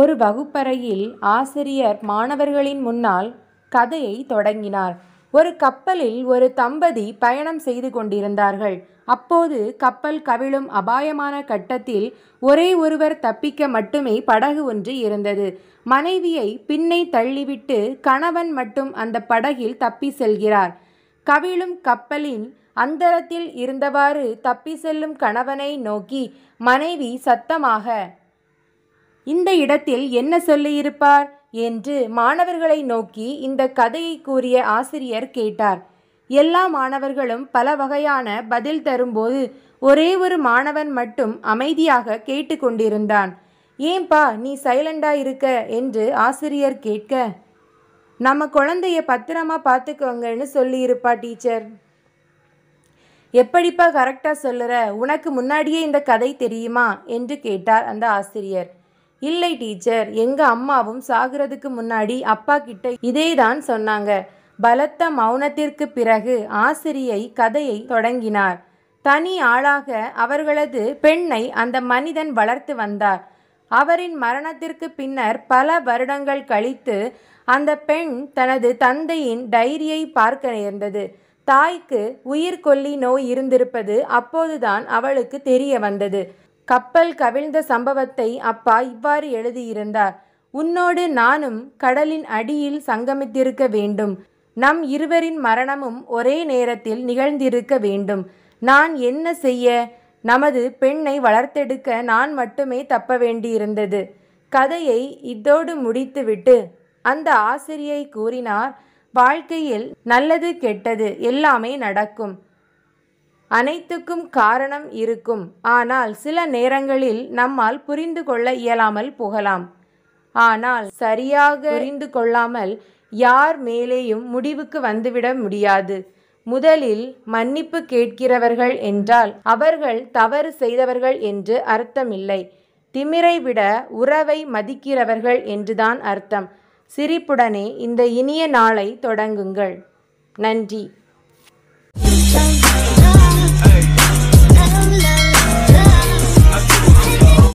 ஒரு வகுப்பறையில் ஆசிரியர் மாணவர்களின் முன்னால் கதையை தொடங்கினார் ஒரு கப்பலில் ஒரு தம்பதி பயணம் செய்து கொண்டிருந்தார்கள் அப்போது கப்பல் கவிழும் அபாயமான கட்டத்தில் ஒரே ஒருவர் தப்பிக்க மட்டுமே படகு ஒன்று இருந்தது மனைவியை பின்னை தள்ளிவிட்டு கணவன் மட்டும் அந்த படகில் தப்பி செல்கிறார் கவிழும் கப்பலின் அந்தரத்தில் இருந்தவாறு தப்பி செல்லும் கணவனை நோக்கி மனைவி சத்தமாக இந்த இடத்தில் என்ன சொல்லியிருப்பார் என்று மாணவர்களை நோக்கி இந்த கதையை கூறிய ஆசிரியர் கேட்டார் எல்லா மாணவர்களும் பல வகையான பதில் தரும்போது ஒரே ஒரு மாணவன் மட்டும் அமைதியாக கேட்டுக்கொண்டிருந்தான் ஏன்பா நீ சைலண்டா இருக்க என்று ஆசிரியர் கேட்க நம்ம குழந்தைய பத்திரமா பார்த்துக்கோங்கன்னு சொல்லியிருப்பா டீச்சர் எப்படிப்பா கரெக்டாக சொல்லுற உனக்கு முன்னாடியே இந்த கதை தெரியுமா என்று கேட்டார் அந்த ஆசிரியர் இல்லை டீச்சர் எங்க அம்மாவும் சாகிறதுக்கு முன்னாடி அப்பா கிட்ட இதே தான் சொன்னாங்க பலத்த மௌனத்திற்கு பிறகு ஆசிரியை கதையை தொடங்கினார் தனி ஆளாக அவர்களது பெண்ணை அந்த மனிதன் வளர்த்து வந்தார் அவரின் மரணத்திற்கு பின்னர் பல வருடங்கள் கழித்து அந்த பெண் தனது தந்தையின் டைரியை பார்க்க நேர்ந்தது தாய்க்கு உயிர்கொல்லி நோய் இருந்திருப்பது அப்போதுதான் அவளுக்கு தெரிய வந்தது கப்பல் கவிழ்ந்த சம்பவத்தை அப்பா இவ்வாறு எழுதியிருந்தார் உன்னோடு நானும் கடலின் அடியில் சங்கமித்திருக்க வேண்டும் நம் இருவரின் மரணமும் ஒரே நேரத்தில் நிகழ்ந்திருக்க வேண்டும் நான் என்ன செய்ய நமது பெண்ணை வளர்த்தெடுக்க நான் மட்டுமே தப்ப வேண்டியிருந்தது கதையை இதோடு முடித்துவிட்டு அந்த ஆசிரியை கூறினார் வாழ்க்கையில் நல்லது கெட்டது எல்லாமே நடக்கும் அனைத்துக்கும் காரணம் இருக்கும் ஆனால் சில நேரங்களில் நம்மால் புரிந்து கொள்ள இயலாமல் போகலாம் ஆனால் சரியாக புரிந்து கொள்ளாமல் யார் மேலேயும் முடிவுக்கு வந்துவிட முடியாது முதலில் மன்னிப்பு கேட்கிறவர்கள் என்றால் அவர்கள் தவறு செய்தவர்கள் என்று அர்த்தமில்லை திமிரை விட உறவை மதிக்கிறவர்கள் என்றுதான் அர்த்தம் சிரிப்புடனே இந்த இனிய நாளை தொடங்குங்கள் நன்றி